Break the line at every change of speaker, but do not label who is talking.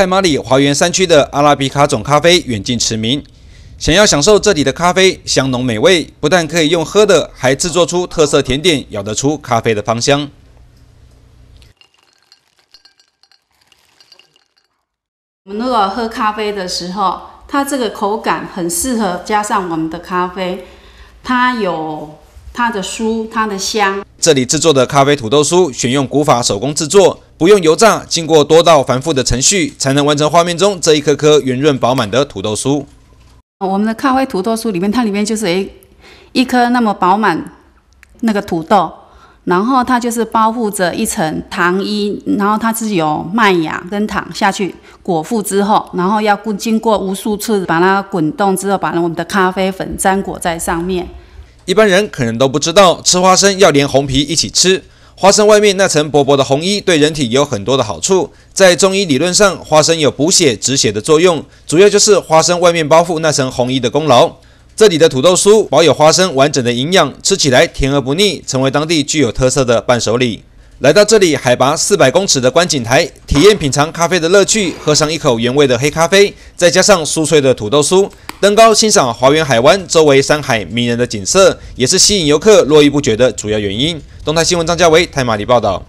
泰马里华源山区的阿拉比卡种咖啡远近驰名。想要享受这里的咖啡香浓美味，不但可以用喝的，还制作出特色甜点，咬得出咖啡的芳香。
我们如果喝咖啡的时候，它这个口感很适合加上我们的咖啡，它有它的酥，它的香。
这里制作的咖啡土豆酥，选用古法手工制作。不用油炸，经过多道繁复的程序，才能完成画面中这一颗颗圆润饱满的土豆酥。
我们的咖啡土豆酥里面，它里面就是一一颗那么饱满那个土豆，然后它就是包覆着一层糖衣，然后它是有麦芽跟糖下去裹腹之后，然后要经过无数次把它滚动之后，把我们的咖啡粉粘裹在上面。
一般人可能都不知道，吃花生要连红皮一起吃。花生外面那层薄薄的红衣对人体有很多的好处，在中医理论上，花生有补血止血的作用，主要就是花生外面包覆那层红衣的功劳。这里的土豆酥保有花生完整的营养，吃起来甜而不腻，成为当地具有特色的伴手礼。来到这里，海拔四百公尺的观景台，体验品尝咖啡的乐趣，喝上一口原味的黑咖啡，再加上酥脆的土豆酥，登高欣赏华园海湾周围山海迷人的景色，也是吸引游客络绎不绝的主要原因。动态新闻，张家维台马里报道。